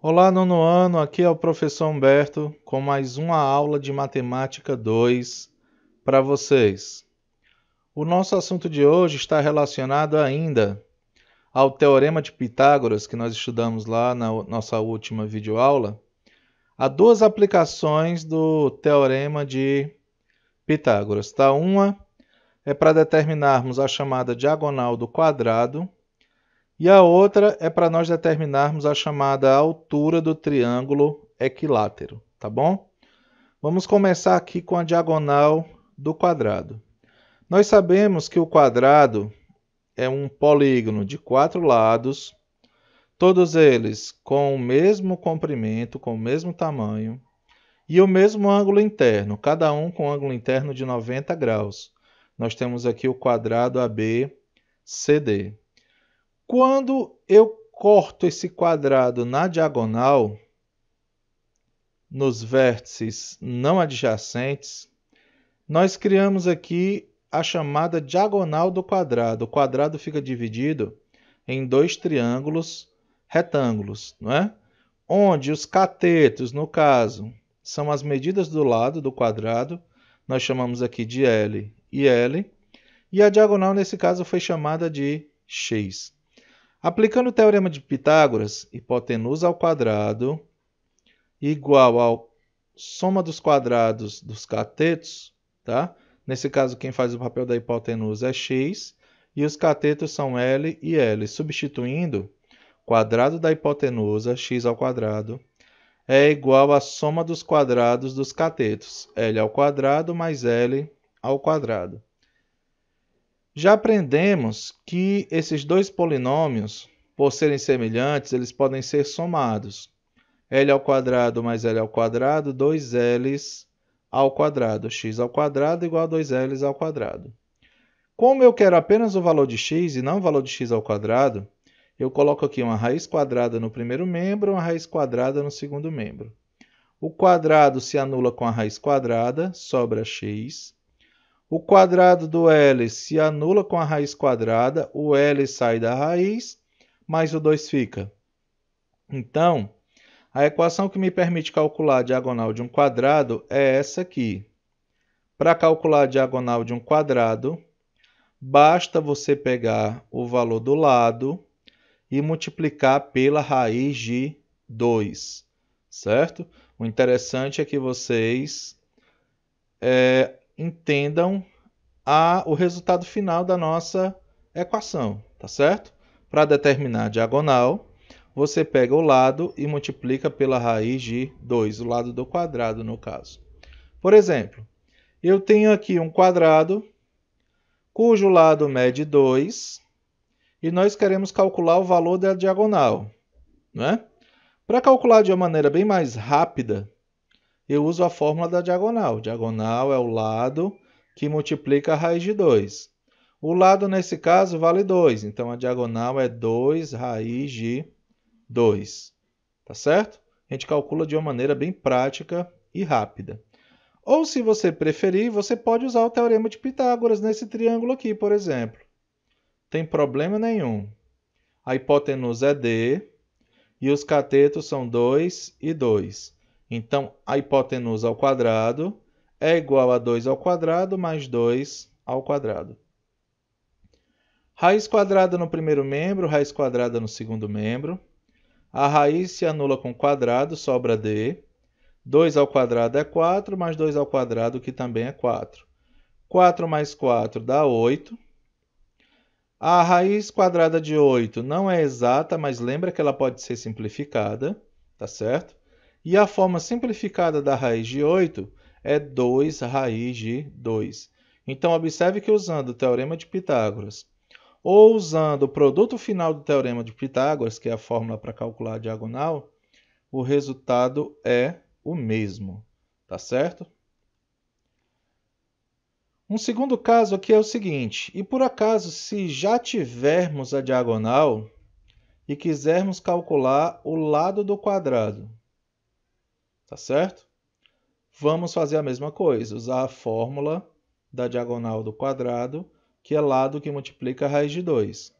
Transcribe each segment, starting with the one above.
Olá, nono ano, aqui é o professor Humberto com mais uma aula de Matemática 2 para vocês. O nosso assunto de hoje está relacionado ainda ao Teorema de Pitágoras que nós estudamos lá na nossa última videoaula. Há duas aplicações do Teorema de Pitágoras. Tá? Uma é para determinarmos a chamada diagonal do quadrado e a outra é para nós determinarmos a chamada altura do triângulo equilátero, tá bom? Vamos começar aqui com a diagonal do quadrado. Nós sabemos que o quadrado é um polígono de quatro lados, todos eles com o mesmo comprimento, com o mesmo tamanho e o mesmo ângulo interno, cada um com um ângulo interno de 90 graus. Nós temos aqui o quadrado ABCD. Quando eu corto esse quadrado na diagonal, nos vértices não adjacentes, nós criamos aqui a chamada diagonal do quadrado. O quadrado fica dividido em dois triângulos retângulos, não é? onde os catetos, no caso, são as medidas do lado do quadrado, nós chamamos aqui de L e L, e a diagonal, nesse caso, foi chamada de x. Aplicando o teorema de Pitágoras, hipotenusa ao quadrado igual ao soma dos quadrados dos catetos, tá? Nesse caso, quem faz o papel da hipotenusa é x e os catetos são L e L, substituindo quadrado da hipotenusa, x ao quadrado, é igual à soma dos quadrados dos catetos, L ao quadrado mais L ao quadrado. Já aprendemos que esses dois polinômios, por serem semelhantes, eles podem ser somados. L ao quadrado mais L ao quadrado, 2Ls ao quadrado, x ao quadrado igual a 2Ls ao quadrado. Como eu quero apenas o valor de x e não o valor de x ao quadrado, eu coloco aqui uma raiz quadrada no primeiro membro, uma raiz quadrada no segundo membro. O quadrado se anula com a raiz quadrada, sobra x. O quadrado do L se anula com a raiz quadrada, o L sai da raiz, mais o 2 fica. Então, a equação que me permite calcular a diagonal de um quadrado é essa aqui. Para calcular a diagonal de um quadrado, basta você pegar o valor do lado e multiplicar pela raiz de 2, certo? O interessante é que vocês é, entendam a, o resultado final da nossa equação, tá certo? Para determinar a diagonal, você pega o lado e multiplica pela raiz de 2, o lado do quadrado no caso. Por exemplo, eu tenho aqui um quadrado cujo lado mede 2 e nós queremos calcular o valor da diagonal. Né? Para calcular de uma maneira bem mais rápida, eu uso a fórmula da diagonal. Diagonal é o lado que multiplica a raiz de 2. O lado, nesse caso, vale 2. Então, a diagonal é 2 raiz de 2. Tá certo? A gente calcula de uma maneira bem prática e rápida. Ou, se você preferir, você pode usar o Teorema de Pitágoras nesse triângulo aqui, por exemplo. Tem problema nenhum. A hipotenusa é D e os catetos são 2 e 2. Então, a hipotenusa ao quadrado é igual a 2 ao quadrado mais 2 ao quadrado. Raiz quadrada no primeiro membro, raiz quadrada no segundo membro. A raiz se anula com quadrado, sobra d. 2 ao quadrado é 4, mais 2 ao quadrado, que também é 4. 4 mais 4 dá 8. A raiz quadrada de 8 não é exata, mas lembra que ela pode ser simplificada, tá certo? E a forma simplificada da raiz de 8 é 2 raiz de 2. Então, observe que usando o Teorema de Pitágoras ou usando o produto final do Teorema de Pitágoras, que é a fórmula para calcular a diagonal, o resultado é o mesmo, tá certo? Um segundo caso aqui é o seguinte, e por acaso se já tivermos a diagonal e quisermos calcular o lado do quadrado, tá certo? Vamos fazer a mesma coisa, usar a fórmula da diagonal do quadrado, que é lado que multiplica a raiz de 2.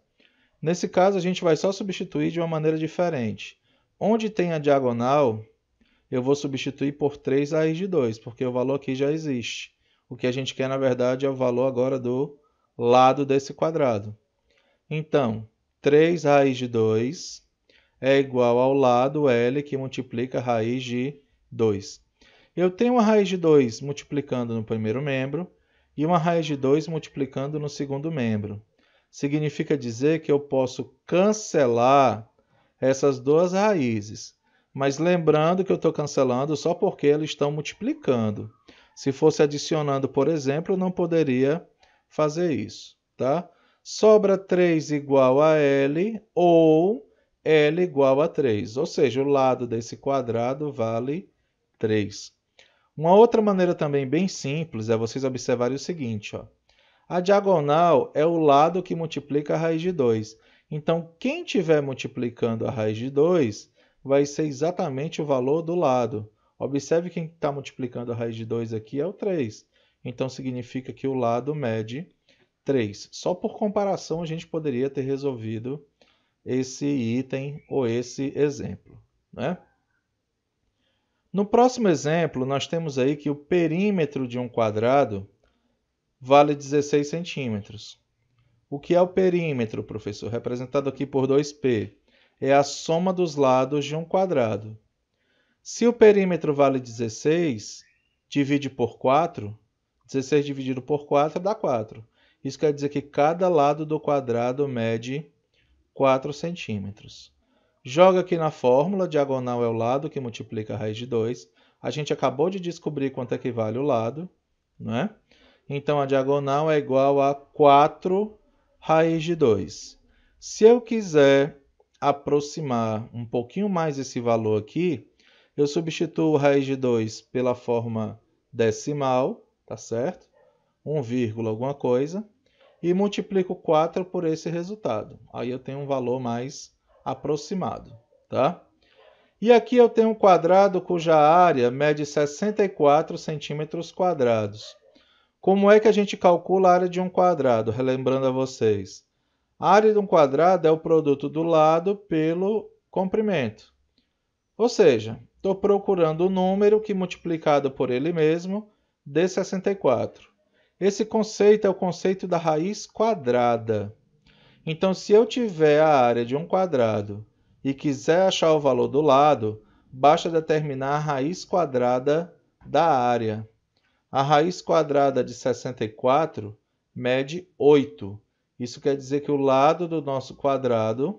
Nesse caso, a gente vai só substituir de uma maneira diferente. Onde tem a diagonal, eu vou substituir por 3 raiz de 2, porque o valor aqui já existe. O que a gente quer, na verdade, é o valor agora do lado desse quadrado. Então, 3 raiz de 2 é igual ao lado L que multiplica a raiz de 2. Eu tenho uma raiz de 2 multiplicando no primeiro membro e uma raiz de 2 multiplicando no segundo membro. Significa dizer que eu posso cancelar essas duas raízes. Mas lembrando que eu estou cancelando só porque elas estão multiplicando. Se fosse adicionando, por exemplo, eu não poderia fazer isso. Tá? Sobra 3 igual a L ou L igual a 3. Ou seja, o lado desse quadrado vale 3. 3. Uma outra maneira também bem simples é vocês observarem o seguinte. Ó. A diagonal é o lado que multiplica a raiz de 2. Então, quem estiver multiplicando a raiz de 2 vai ser exatamente o valor do lado. Observe quem está multiplicando a raiz de 2 aqui é o 3. Então, significa que o lado mede 3. Só por comparação a gente poderia ter resolvido esse item ou esse exemplo. Né? No próximo exemplo, nós temos aí que o perímetro de um quadrado vale 16 centímetros. O que é o perímetro, professor? Representado aqui por 2π. É a soma dos lados de um quadrado. Se o perímetro vale 16, divide por 4. 16 dividido por 4 dá 4. Isso quer dizer que cada lado do quadrado mede 4 centímetros. Joga aqui na fórmula, diagonal é o lado que multiplica a raiz de 2. A gente acabou de descobrir quanto é que vale o lado, né? Então, a diagonal é igual a 4 raiz de 2. Se eu quiser aproximar um pouquinho mais esse valor aqui, eu substituo raiz de 2 pela forma decimal, tá certo? 1, vírgula alguma coisa. E multiplico 4 por esse resultado. Aí eu tenho um valor mais aproximado, tá? E aqui eu tenho um quadrado cuja área mede 64 centímetros quadrados. Como é que a gente calcula a área de um quadrado? Relembrando a vocês. A área de um quadrado é o produto do lado pelo comprimento. Ou seja, estou procurando o um número que multiplicado por ele mesmo dê 64. Esse conceito é o conceito da raiz quadrada. Então, se eu tiver a área de um quadrado e quiser achar o valor do lado, basta determinar a raiz quadrada da área. A raiz quadrada de 64 mede 8. Isso quer dizer que o lado do nosso quadrado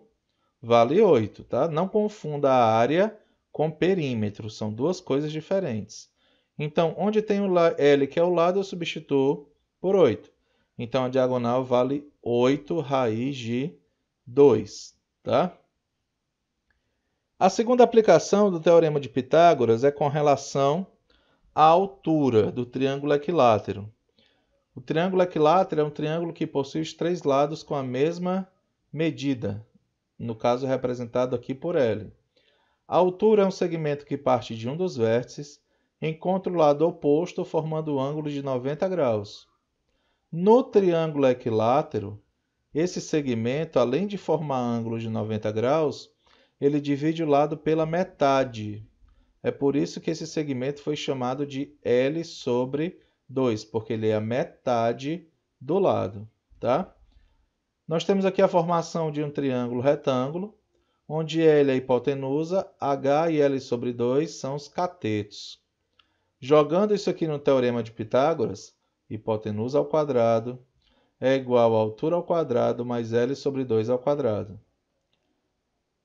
vale 8, tá? Não confunda a área com perímetro, são duas coisas diferentes. Então, onde tem o L, que é o lado, eu substituo por 8. Então, a diagonal vale 8 raiz de 2, tá? A segunda aplicação do Teorema de Pitágoras é com relação à altura do triângulo equilátero. O triângulo equilátero é um triângulo que possui os três lados com a mesma medida, no caso representado aqui por L. A altura é um segmento que parte de um dos vértices, encontra o lado oposto formando o um ângulo de 90 graus. No triângulo equilátero, esse segmento, além de formar ângulos de 90 graus, ele divide o lado pela metade. É por isso que esse segmento foi chamado de L sobre 2, porque ele é a metade do lado. Tá? Nós temos aqui a formação de um triângulo retângulo, onde L é a hipotenusa, H e L sobre 2 são os catetos. Jogando isso aqui no Teorema de Pitágoras, hipotenusa ao quadrado é igual à altura ao quadrado mais L sobre 2 ao quadrado.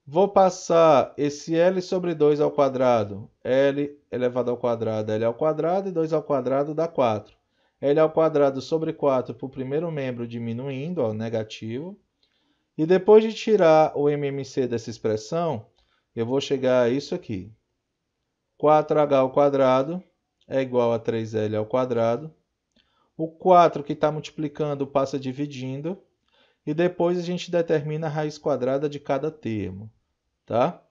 Vou passar esse L sobre 2 ao quadrado, L elevado ao quadrado, L ao quadrado e 2 ao quadrado dá 4. L ao quadrado sobre 4 para o primeiro membro diminuindo ao negativo. E depois de tirar o MMC dessa expressão, eu vou chegar a isso aqui. 4h ao quadrado é igual a 3L ao quadrado o 4 que está multiplicando passa dividindo. E depois a gente determina a raiz quadrada de cada termo. Tá?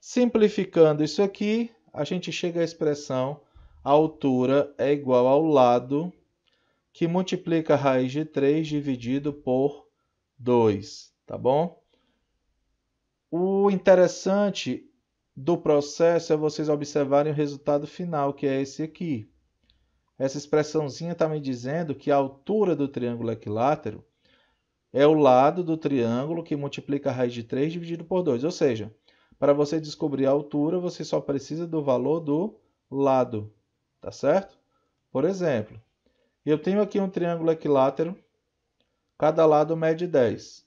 Simplificando isso aqui, a gente chega à expressão a altura é igual ao lado que multiplica a raiz de 3 dividido por 2, tá bom? O interessante do processo é vocês observarem o resultado final, que é esse aqui. Essa expressãozinha está me dizendo que a altura do triângulo equilátero é o lado do triângulo que multiplica a raiz de 3 dividido por 2. Ou seja, para você descobrir a altura, você só precisa do valor do lado, tá certo? Por exemplo, eu tenho aqui um triângulo equilátero, cada lado mede 10.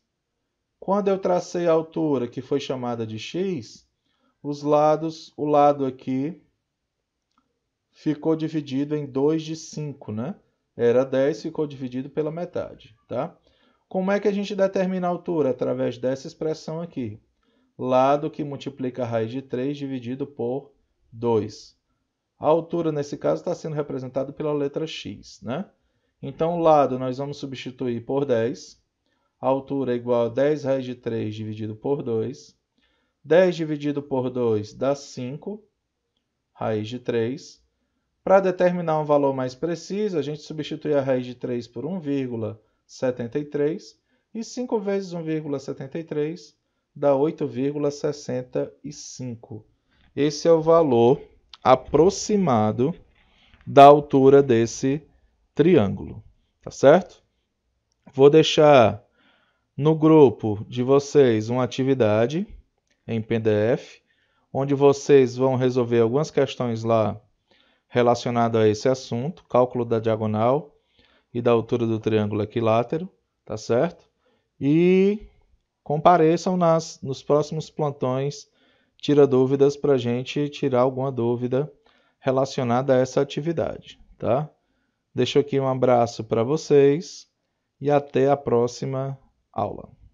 Quando eu tracei a altura, que foi chamada de x, os lados, o lado aqui ficou dividido em 2 de 5, né? Era 10, ficou dividido pela metade, tá? Como é que a gente determina a altura? Através dessa expressão aqui. Lado que multiplica a raiz de 3 dividido por 2. A altura, nesse caso, está sendo representada pela letra x, né? Então, lado nós vamos substituir por 10. A altura é igual a 10 raiz de 3 dividido por 2. 10 dividido por 2 dá 5, raiz de 3. Para determinar um valor mais preciso, a gente substitui a raiz de 3 por 1,73 e 5 vezes 1,73 dá 8,65. Esse é o valor aproximado da altura desse triângulo, tá certo? Vou deixar no grupo de vocês uma atividade em PDF, onde vocês vão resolver algumas questões lá relacionado a esse assunto, cálculo da diagonal e da altura do triângulo equilátero, tá certo? E compareçam nas, nos próximos plantões Tira Dúvidas para a gente tirar alguma dúvida relacionada a essa atividade, tá? Deixo aqui um abraço para vocês e até a próxima aula.